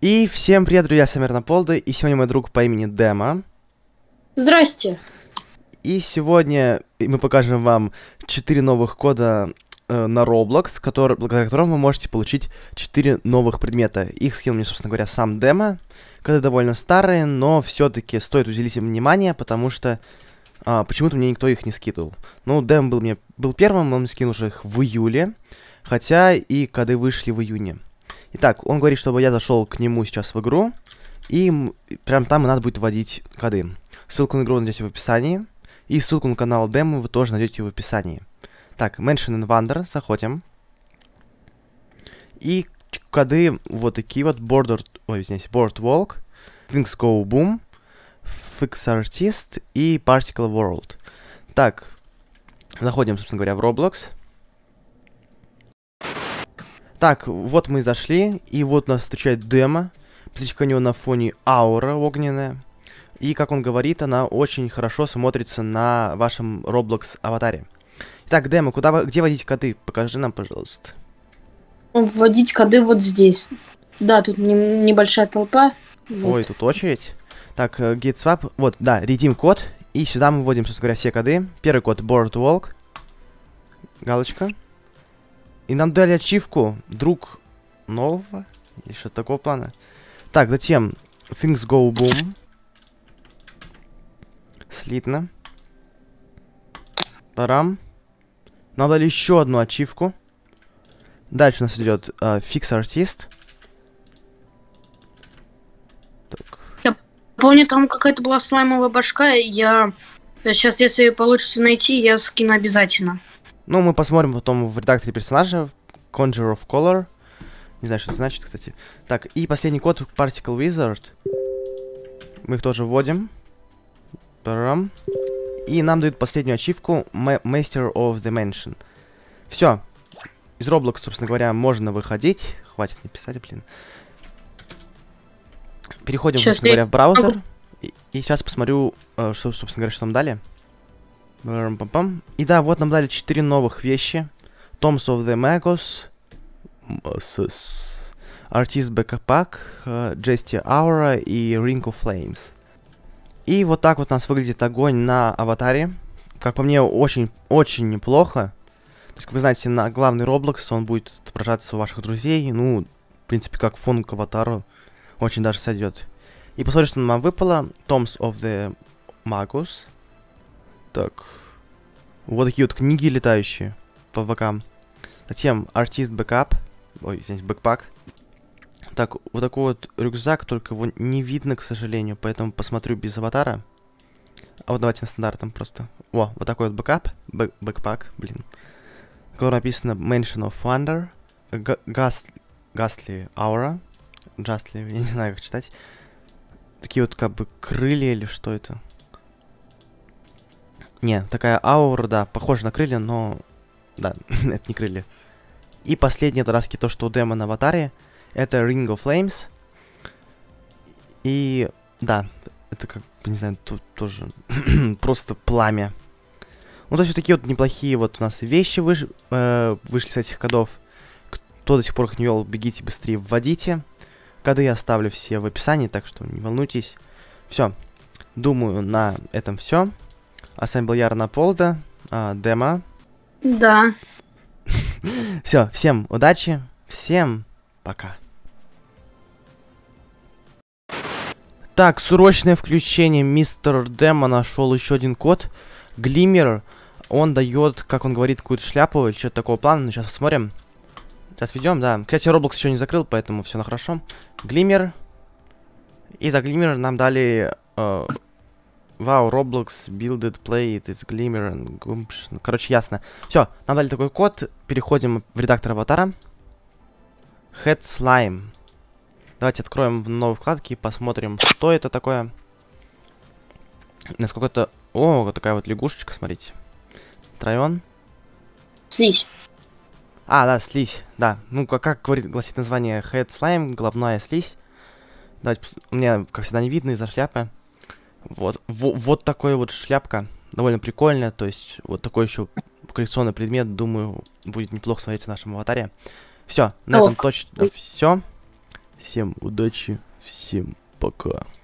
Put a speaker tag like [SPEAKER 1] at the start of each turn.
[SPEAKER 1] И всем привет, друзья, с вами Полда, и сегодня мой друг по имени Дема. Здрасте. И сегодня мы покажем вам 4 новых кода э, на Roblox, который, благодаря которым вы можете получить 4 новых предмета. Их скинул мне, собственно говоря, сам Дема, которые довольно старые, но все-таки стоит уделить им внимание, потому что а, почему-то мне никто их не скидывал. Ну, Дэм был, мне, был первым, он скинул уже их в июле, хотя и коды вышли в июне. Итак, он говорит, чтобы я зашел к нему сейчас в игру, и прям там надо будет вводить коды. Ссылку на игру вы найдете в описании, и ссылку на канал демо вы тоже найдете в описании. Так, Mansion and Wander, заходим. И коды вот такие вот, Border, ой, извините, Boardwalk, Things Go Boom, Fix Artist и Particle World. Так, заходим, собственно говоря, в Roblox. Так, вот мы и зашли, и вот нас встречает демо. Птичка у него на фоне аура огненная. И, как он говорит, она очень хорошо смотрится на вашем Roblox аватаре. Итак, демо, куда, где водить коды? Покажи нам, пожалуйста. Вводить ну, коды вот здесь. Да, тут не, небольшая толпа. Вот. Ой, тут очередь. Так, э, GitSwap, вот, да, redeem код. И сюда мы вводим, собственно говоря, все коды. Первый код boardwalk. Галочка. И нам дали ачивку «Друг нового» или что такого плана. Так, затем «Things go boom». Слитно. Парам. Нам дали еще одну ачивку. Дальше у нас идет э, Fix фикс артист. Я помню, там какая-то была слаймовая башка. Я сейчас, э, если получится найти, я скину обязательно. Ну, мы посмотрим потом в редакторе персонажа. Conjure of Color. Не знаю, что это значит, кстати. Так, и последний код Particle Wizard. Мы их тоже вводим. Тарам. И нам дают последнюю ачивку Master of Dimension. Все. Из Roblox, собственно говоря, можно выходить. Хватит не писать, блин. Переходим, сейчас собственно я... говоря, в браузер. И, и сейчас посмотрю, э, что, собственно говоря, что нам дали. И да, вот нам дали 4 новых вещи. Toms of the Magos, э, Artist Backpack", э, "Jesty Aura и Ring of Flames. И вот так вот у нас выглядит огонь на аватаре. Как по мне, очень-очень неплохо. То есть, как вы знаете, на главный Roblox он будет отображаться у ваших друзей. Ну, в принципе, как фон к аватару очень даже сойдет. И посмотрите, что нам выпало. Toms of the Magus. Так. Вот такие вот книги летающие по бокам. Затем артист бэкап. Ой, извините, бэкпак. Так, вот такой вот рюкзак, только его не видно, к сожалению, поэтому посмотрю без аватара. А вот давайте на стандартном просто. О, вот такой вот бэкап, бэк, бэкпак, блин. В котором написано Mansion of Wonder, Ghastly Aura, Justly, я не знаю, как читать. Такие вот как бы крылья или что это. Не, такая аура, да, похожа на крылья, но... Да, это не крылья. И последнее, тараски, то, что у демона в аватаре, это Ring of Flames. И... Да, это как не знаю, тут тоже просто пламя. Ну, то есть вот такие вот неплохие вот у нас вещи выш... э, вышли с этих кодов. Кто до сих пор их не вел, бегите быстрее, вводите. Коды я оставлю все в описании, так что не волнуйтесь. Все. Думаю, на этом все. А с вами Ассамблеяр Наполда, а, Дема. Да. Все, всем удачи, всем пока. Так, срочное включение. Мистер Дема нашел еще один код. Глиммер. Он дает, как он говорит, какую-то шляпу или что-то такого плана. Сейчас ну, посмотрим. Сейчас ведем, да. Кстати, Роблокс еще не закрыл, поэтому все на хорошо. Глиммер. И за Глиммер нам дали э, Вау, Roblox, Build it, Play it, it's Glimmer and Gumpsh. Ну, короче, ясно. Все, нам дали такой код. Переходим в редактор аватара. Head Slime. Давайте откроем в новой вкладке и посмотрим, что это такое. Насколько это... О, вот такая вот лягушечка, смотрите. Трайон. Слизь. А, да, слизь, да. Ну, как, как говорит, гласит название Head Slime, головная слизь. Давайте, у меня как всегда, не видно из-за шляпы. Вот, в, вот такой вот шляпка. Довольно прикольная, то есть вот такой еще коллекционный предмет, думаю, будет неплохо смотреться в нашем аватаре. Все, на этом точно все. Всем удачи, всем пока.